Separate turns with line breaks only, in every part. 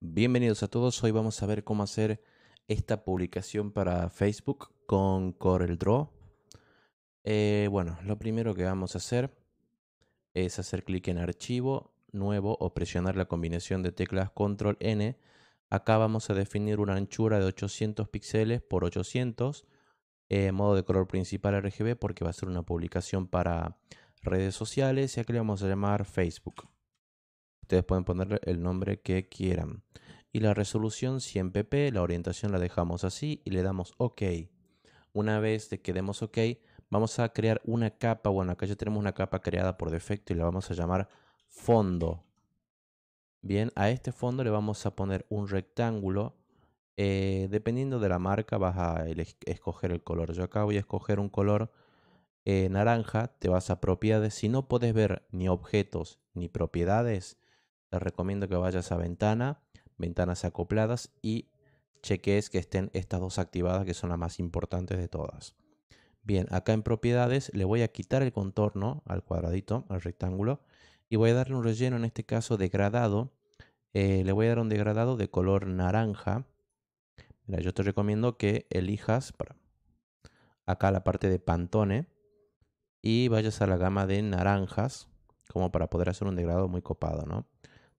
Bienvenidos a todos, hoy vamos a ver cómo hacer esta publicación para Facebook con CorelDRAW. Eh, bueno, lo primero que vamos a hacer es hacer clic en Archivo, Nuevo o presionar la combinación de teclas Control N. Acá vamos a definir una anchura de 800 píxeles por 800, eh, modo de color principal RGB porque va a ser una publicación para redes sociales y aquí le vamos a llamar Facebook. Ustedes pueden ponerle el nombre que quieran. Y la resolución 100pp, la orientación la dejamos así y le damos OK. Una vez de que demos OK, vamos a crear una capa. Bueno, acá ya tenemos una capa creada por defecto y la vamos a llamar fondo. Bien, a este fondo le vamos a poner un rectángulo. Eh, dependiendo de la marca vas a escoger el color. Yo acá voy a escoger un color eh, naranja. Te vas a propiedades. Si no puedes ver ni objetos ni propiedades, les recomiendo que vayas a ventana, ventanas acopladas y cheques que estén estas dos activadas que son las más importantes de todas. Bien, acá en propiedades le voy a quitar el contorno al cuadradito, al rectángulo, y voy a darle un relleno, en este caso degradado. Eh, le voy a dar un degradado de color naranja. Mira, yo te recomiendo que elijas acá la parte de Pantone y vayas a la gama de naranjas como para poder hacer un degradado muy copado, ¿no?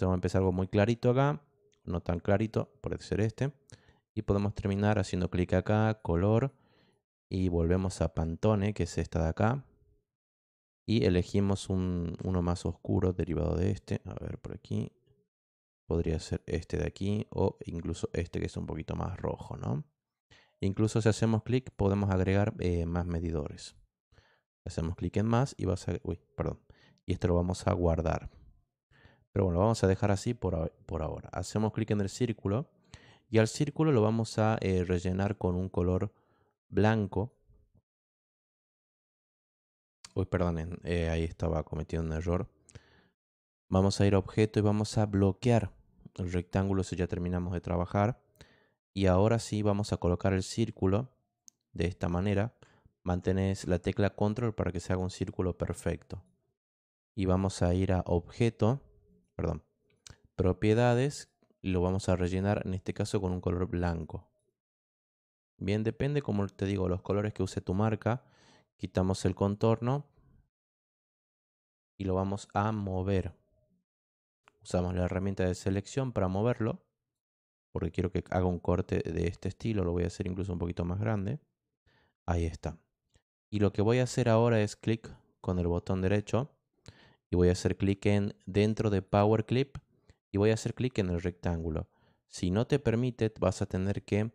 Vamos a empezar algo muy clarito acá, no tan clarito, puede ser este. Y podemos terminar haciendo clic acá, color, y volvemos a Pantone, que es esta de acá. Y elegimos uno más oscuro derivado de este. A ver, por aquí. Podría ser este de aquí o incluso este que es un poquito más rojo, ¿no? Incluso si hacemos clic podemos agregar eh, más medidores. Hacemos clic en más y vas a... Uy, perdón. Y esto lo vamos a guardar. Pero bueno, lo vamos a dejar así por, por ahora. Hacemos clic en el círculo y al círculo lo vamos a eh, rellenar con un color blanco. Uy, perdonen, eh, ahí estaba cometiendo un error. Vamos a ir a objeto y vamos a bloquear el rectángulo si ya terminamos de trabajar. Y ahora sí vamos a colocar el círculo de esta manera. Mantenés la tecla control para que se haga un círculo perfecto. Y vamos a ir a objeto perdón, propiedades, lo vamos a rellenar en este caso con un color blanco. Bien, depende, como te digo, los colores que use tu marca. Quitamos el contorno y lo vamos a mover. Usamos la herramienta de selección para moverlo, porque quiero que haga un corte de este estilo, lo voy a hacer incluso un poquito más grande. Ahí está. Y lo que voy a hacer ahora es clic con el botón derecho y voy a hacer clic en dentro de Power Clip y voy a hacer clic en el rectángulo. Si no te permite, vas a tener que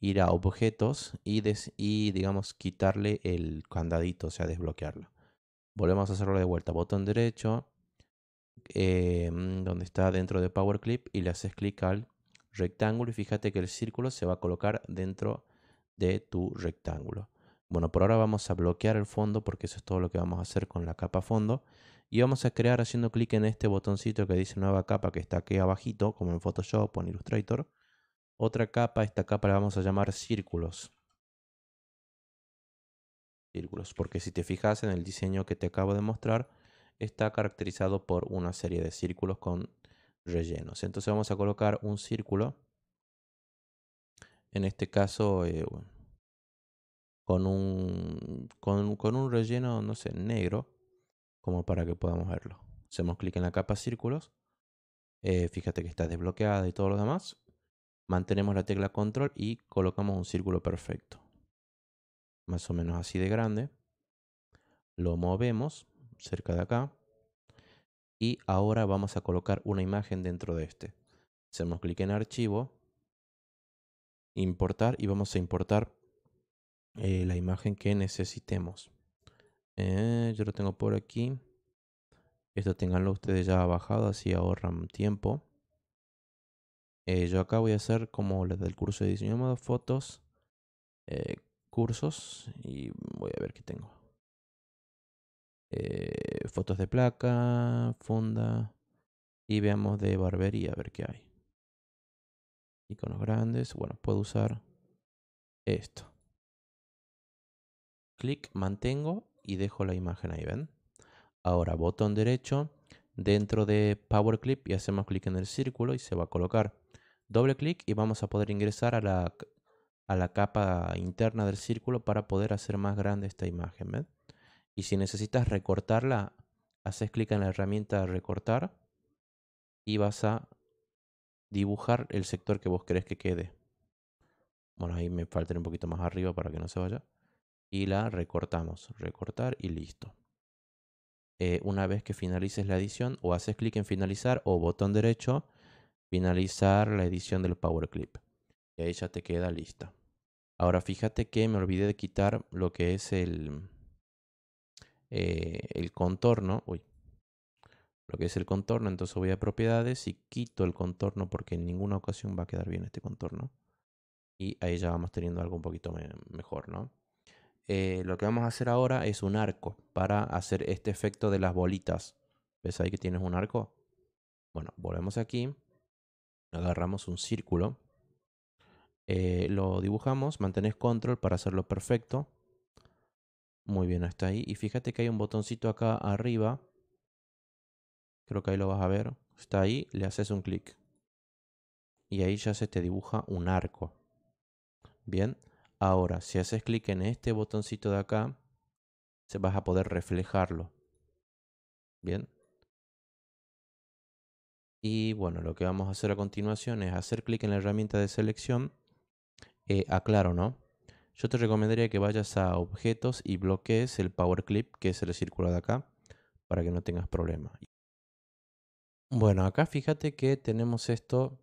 ir a objetos y, des y digamos quitarle el candadito, o sea, desbloquearlo. Volvemos a hacerlo de vuelta. Botón derecho, eh, donde está dentro de Power Clip y le haces clic al rectángulo y fíjate que el círculo se va a colocar dentro de tu rectángulo. Bueno, por ahora vamos a bloquear el fondo porque eso es todo lo que vamos a hacer con la capa fondo y vamos a crear haciendo clic en este botoncito que dice nueva capa que está aquí abajito, como en Photoshop o en Illustrator. Otra capa, esta capa la vamos a llamar círculos. Círculos, porque si te fijas en el diseño que te acabo de mostrar, está caracterizado por una serie de círculos con rellenos. Entonces vamos a colocar un círculo, en este caso eh, con, un, con un relleno, no sé, negro como para que podamos verlo. Hacemos clic en la capa círculos. Eh, fíjate que está desbloqueada y todo lo demás. Mantenemos la tecla control y colocamos un círculo perfecto. Más o menos así de grande. Lo movemos cerca de acá. Y ahora vamos a colocar una imagen dentro de este. Hacemos clic en archivo. Importar y vamos a importar eh, la imagen que necesitemos. Eh, yo lo tengo por aquí. Esto tenganlo ustedes ya bajado, así ahorran tiempo. Eh, yo acá voy a hacer como les del curso de diseño de fotos, eh, cursos, y voy a ver qué tengo. fotos de placa, funda, y veamos de barbería, a ver qué hay. Iconos grandes, bueno, puedo usar esto. Clic, mantengo y dejo la imagen ahí, ¿ven? Ahora, botón derecho dentro de Power Clip y hacemos clic en el círculo y se va a colocar. Doble clic y vamos a poder ingresar a la, a la capa interna del círculo para poder hacer más grande esta imagen, ¿ven? Y si necesitas recortarla, haces clic en la herramienta recortar y vas a dibujar el sector que vos querés que quede. Bueno, ahí me falta un poquito más arriba para que no se vaya y la recortamos. Recortar y listo. Eh, una vez que finalices la edición o haces clic en finalizar o botón derecho, finalizar la edición del Power Clip. Y ahí ya te queda lista. Ahora fíjate que me olvidé de quitar lo que es el, eh, el contorno. Uy, lo que es el contorno. Entonces voy a propiedades y quito el contorno porque en ninguna ocasión va a quedar bien este contorno. Y ahí ya vamos teniendo algo un poquito mejor, ¿no? Eh, lo que vamos a hacer ahora es un arco para hacer este efecto de las bolitas. ¿Ves ahí que tienes un arco? Bueno, volvemos aquí, agarramos un círculo, eh, lo dibujamos, mantenés control para hacerlo perfecto. Muy bien, hasta ahí. Y fíjate que hay un botoncito acá arriba. Creo que ahí lo vas a ver. Está ahí, le haces un clic. Y ahí ya se te dibuja un arco. Bien, Ahora, si haces clic en este botoncito de acá, se vas a poder reflejarlo. Bien. Y bueno, lo que vamos a hacer a continuación es hacer clic en la herramienta de selección. Eh, aclaro, ¿no? Yo te recomendaría que vayas a objetos y bloquees el power clip que es el círculo de acá para que no tengas problema. Bueno, acá fíjate que tenemos esto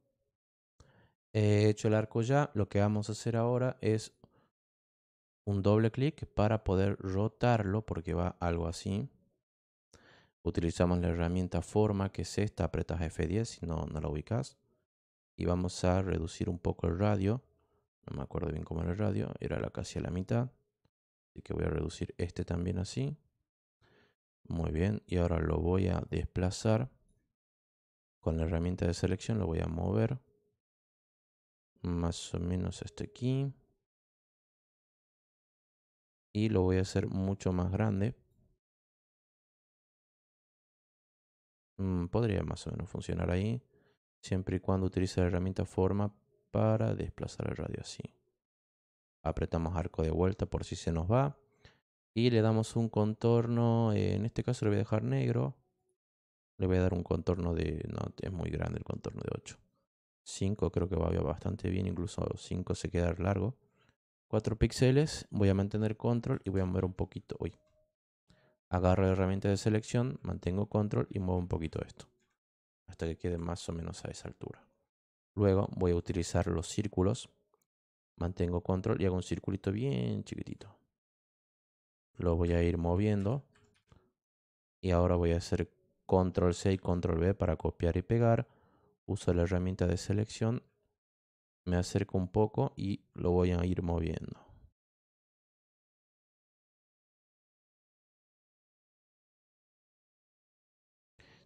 hecho el arco ya. Lo que vamos a hacer ahora es un doble clic para poder rotarlo porque va algo así. Utilizamos la herramienta forma que es esta, apretas F10 si no, no la ubicas. Y vamos a reducir un poco el radio. No me acuerdo bien cómo era el radio, era casi a la mitad. Así que voy a reducir este también así. Muy bien, y ahora lo voy a desplazar. Con la herramienta de selección lo voy a mover. Más o menos hasta aquí
y lo voy a hacer mucho más grande. Mm, podría más o menos funcionar
ahí, siempre y cuando utilice la herramienta forma para desplazar el radio así. Apretamos arco de vuelta por si se nos va. Y le damos un contorno, eh, en este caso le voy a dejar negro. Le voy a dar un contorno de... No, es muy grande el contorno de 8. 5 creo que va bastante bien, incluso 5 se queda largo. 4 píxeles, voy a mantener control y voy a mover un poquito hoy. Agarro la herramienta de selección, mantengo control y muevo un poquito esto. Hasta que quede más o menos a esa altura. Luego voy a utilizar los círculos. Mantengo control y hago un circulito bien chiquitito. Lo voy a ir moviendo. Y ahora voy a hacer control C y control V para copiar y pegar. Uso la herramienta de selección me acerco un poco y lo
voy
a ir moviendo.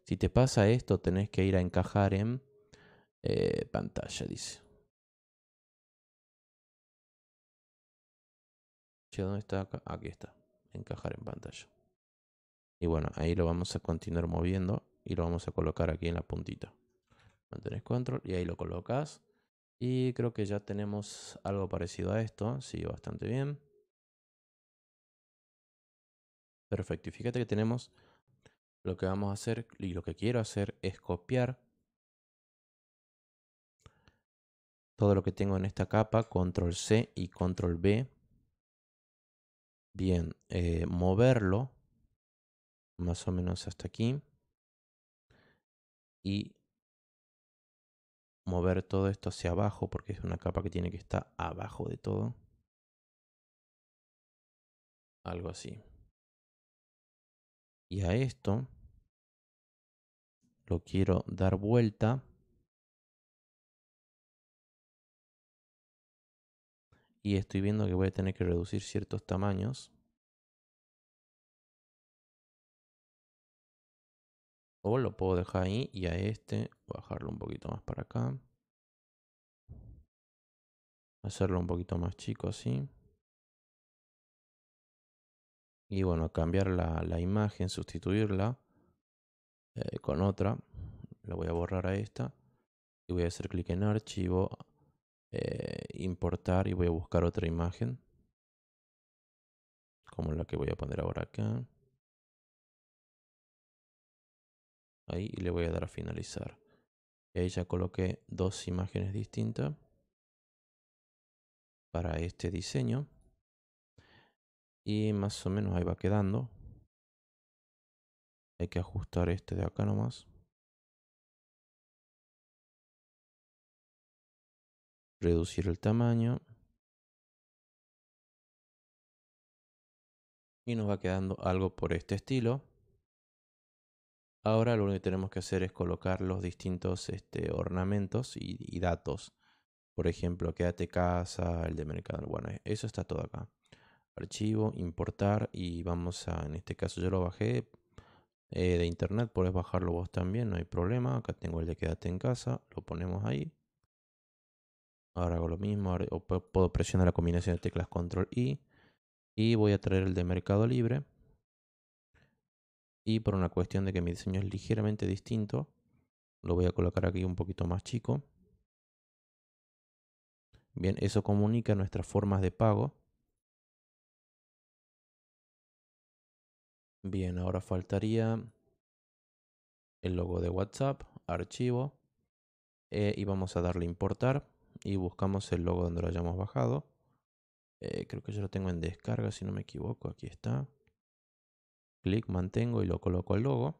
Si te pasa esto, tenés que ir a encajar
en eh, pantalla, dice. ¿Dónde está? Acá? Aquí está. Encajar en pantalla.
Y bueno, ahí lo vamos a continuar moviendo y lo vamos a colocar aquí en la puntita. Mantenés control y ahí lo colocas. Y creo que ya tenemos algo parecido a esto. Sí, bastante bien. Perfecto. Y fíjate que tenemos lo que vamos a hacer y lo que quiero hacer es copiar todo lo que tengo en esta capa, control C
y control B. Bien, eh, moverlo más o menos hasta aquí. Y
mover todo esto hacia abajo porque es una capa que tiene que estar abajo de todo. Algo así. Y a esto lo quiero dar vuelta. Y estoy viendo que voy a tener que reducir ciertos tamaños. lo puedo dejar ahí y a este bajarlo un poquito más para acá. Hacerlo un poquito más chico así. Y bueno, cambiar
la,
imagen, sustituirla eh, con otra. La voy a borrar a esta. Y voy a hacer clic en archivo, eh, importar y voy a
buscar otra imagen. Como la que voy a poner ahora acá. ahí y le voy a dar a finalizar. ahí ya coloqué dos imágenes distintas
para este diseño. Y más o menos ahí va quedando.
Hay que ajustar este de acá nomás. Reducir el tamaño. Y nos va quedando algo por
este estilo. Ahora lo único que tenemos que hacer es colocar los distintos este, ornamentos y, datos. Por ejemplo, quédate casa, el de mercado. Bueno, e, eso está todo acá. Archivo, importar y vamos a, en este caso yo lo bajé eh, de internet, Puedes bajarlo vos también, no hay problema. Acá tengo el de quédate en casa, lo ponemos ahí. Ahora hago lo mismo, puedo presionar la combinación de teclas control I. Y voy a traer el de mercado libre y por una cuestión de que mi diseño es ligeramente distinto, lo voy a colocar
aquí un poquito más chico. Bien, eso comunica nuestras formas de pago.
Bien, ahora faltaría el logo de WhatsApp, archivo, eh, y vamos a darle importar y buscamos el logo donde lo hayamos bajado. Eh, creo que yo lo tengo en descarga, si no me equivoco, aquí está clic, mantengo y lo coloco al logo.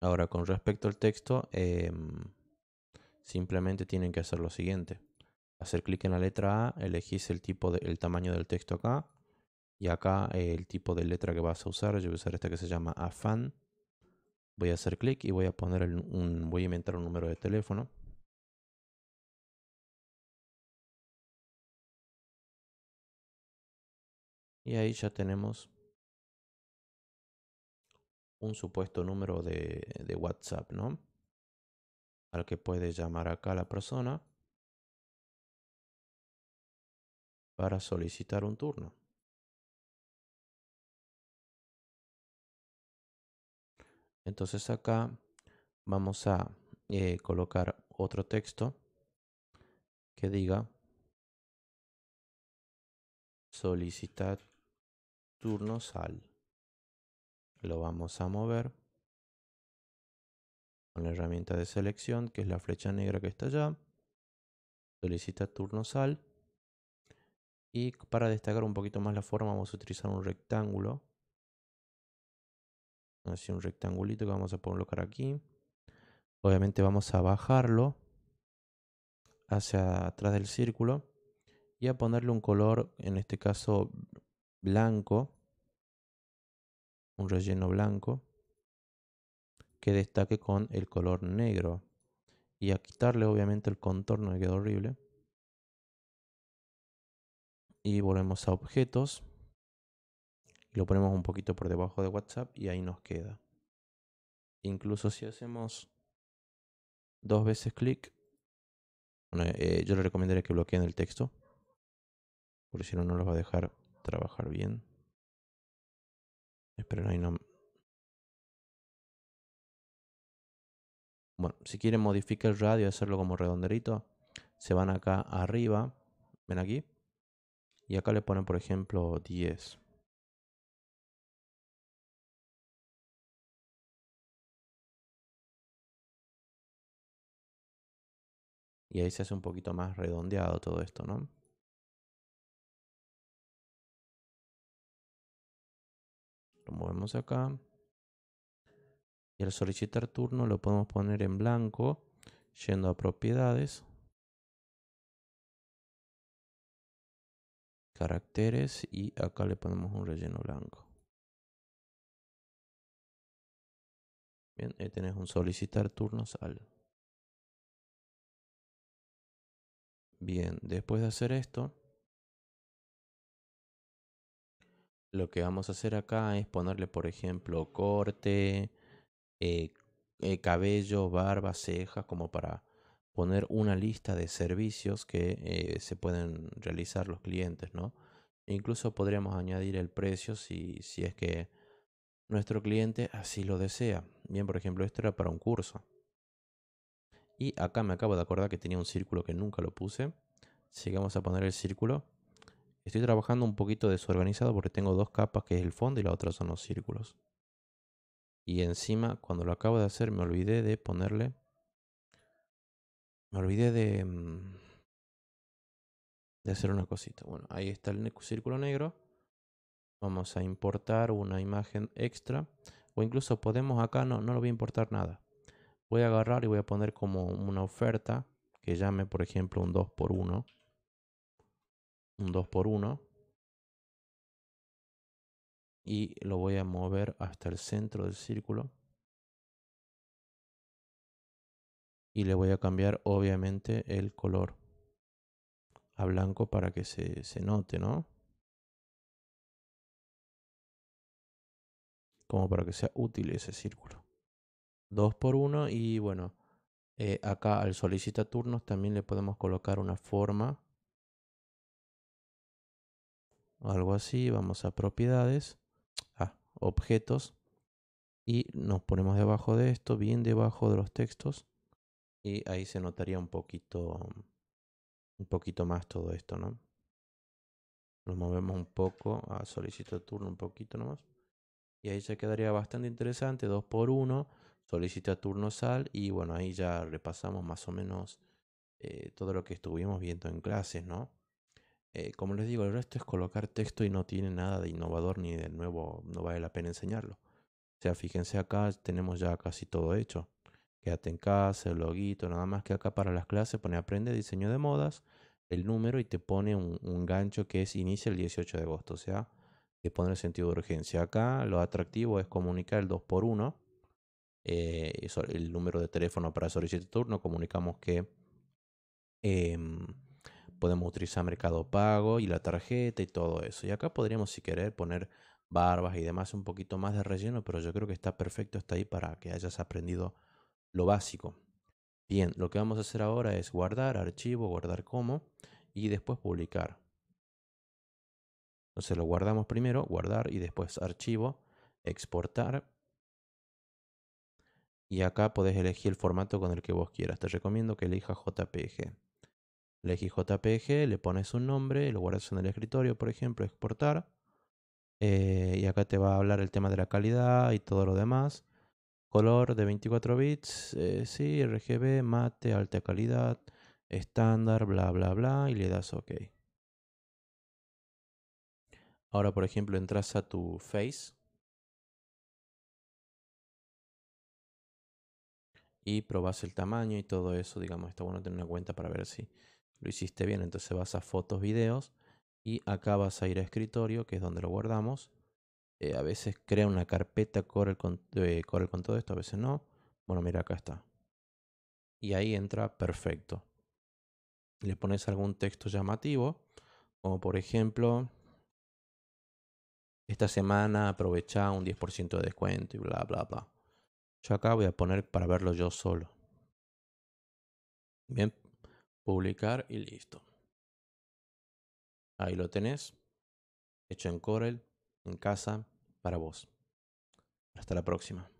Ahora, con respecto al texto, em, simplemente tienen que hacer lo siguiente. Hacer clic en la letra A, elegís el, tipo de, el tamaño del texto acá. Y acá eh, el tipo de letra que vas a usar. Yo voy a usar esta que se llama AFAN. Voy a hacer clic y voy a poner
un, voy a inventar un número de teléfono. Y ahí ya tenemos un supuesto número de, WhatsApp, ¿no? Al que puede llamar acá la persona para solicitar un turno. Entonces acá vamos
a eh, colocar otro texto que diga
solicitar turno al lo vamos a mover con la
herramienta de selección, que es la flecha negra que está allá. Solicita turno sal. Y para destacar un poquito más la forma, vamos a utilizar un rectángulo. Así un rectangulito que vamos a colocar aquí. Obviamente vamos a bajarlo hacia atrás del círculo y a ponerle un color, en este caso blanco, un relleno blanco que destaque con el color negro. Y a quitarle obviamente el contorno que quedó horrible. Y volvemos a objetos. Y lo ponemos un poquito por debajo de WhatsApp y ahí nos queda. Incluso si hacemos dos veces clic. Eh, yo le recomendaría que bloqueen el
texto.
Porque si no, no los va a dejar trabajar bien. Espero no no...
Bueno, si quieren modificar el radio y hacerlo como redonderito, se van acá arriba,
ven aquí, y acá le ponen por ejemplo 10. Y ahí se hace un poquito más redondeado todo esto, ¿no? movemos acá. Y al solicitar turno lo podemos poner
en blanco, yendo a propiedades.
Caracteres y acá le ponemos un relleno blanco. Bien, ahí tenés un solicitar turnos al. Bien, después de hacer esto, lo que vamos a hacer
acá es ponerle, por ejemplo, corte, eh, eh, cabello, barba, cejas, como para poner una lista de servicios que eh, se pueden realizar los clientes, ¿no? incluso podríamos añadir el precio si, si es que nuestro cliente así lo desea. Bien, por ejemplo, esto era para un curso. Y acá me acabo de acordar que tenía un círculo que nunca lo puse. Sigamos a poner el círculo. Estoy trabajando un poquito desorganizado porque tengo dos capas que es el fondo y la otra son los círculos. Y encima, cuando lo acabo de hacer, me olvidé de ponerle...
Me olvidé de... Mm,
de hacer una cosita. Bueno, ahí está el círculo negro. Vamos a importar una imagen extra. O incluso podemos acá, no, no lo voy a importar nada. Voy a agarrar y voy a poner como una oferta que llame, por ejemplo, un 2x1
un 2x1 y lo voy a mover hasta el centro del círculo
y le voy a cambiar obviamente el color a blanco para que se, se note, ¿no?
Como para que sea útil ese círculo. 2 por 1 y bueno, eh, acá al solicita turnos también le podemos colocar una forma algo así, vamos a propiedades, a ah, objetos, y nos ponemos debajo de esto, bien debajo de los textos, y ahí se notaría un poquito, un poquito más todo esto, ¿no? lo movemos un poco, a ah, solicito turno un poquito nomás, y ahí ya quedaría bastante interesante, 2 por 1 solicita turno sal, y bueno, ahí ya repasamos más o menos eh, todo lo que estuvimos viendo en clases, ¿no? Eh, como les digo, el resto es colocar texto y no tiene nada de innovador ni de nuevo, no vale la pena enseñarlo. O sea, fíjense acá, tenemos ya casi todo hecho. Quédate en casa, el loguito, nada más que acá para las clases pone aprende diseño de modas, el número y te pone un, un gancho que es inicia el 18 de agosto. O sea, te pone el sentido de urgencia. Acá lo atractivo es comunicar el 2x1. Eh, el número de teléfono para solicitar turno, comunicamos que eh, podemos utilizar Mercado Pago y la tarjeta y todo eso. Y acá podríamos, si querer, poner barbas y demás, un poquito más de relleno, pero yo creo que está perfecto hasta ahí para que hayas aprendido lo básico. Bien, lo que vamos a hacer ahora es guardar archivo, guardar como y después publicar. Entonces lo guardamos primero, guardar y después archivo, exportar. Y acá podés elegir el formato con el que vos quieras. Te recomiendo que elijas JPG elegís JPG, le pones un nombre, lo guardas en el escritorio, por ejemplo, exportar. Eh, y acá te va a hablar el tema de la calidad y todo lo demás. Color de 24 bits, eh, sí, RGB, mate, alta calidad, estándar, bla, bla, bla, y le das OK.
Ahora, por ejemplo, entras a tu Face. Y
probas el tamaño y todo eso. Digamos, está bueno tener una cuenta para ver si lo hiciste bien, entonces vas a fotos, videos y acá vas a ir a escritorio, que es donde lo guardamos. Eh, a veces crea una carpeta corre con, eh, con todo esto, a veces no. Bueno, mira, acá está. Y ahí entra perfecto. Le pones algún texto llamativo, como por ejemplo, esta semana aprovecha un 10% de descuento y bla, bla, bla. Yo acá voy a poner para verlo yo solo. Bien, publicar y listo.
Ahí lo tenés, hecho en Corel, en casa, para vos. Hasta la próxima.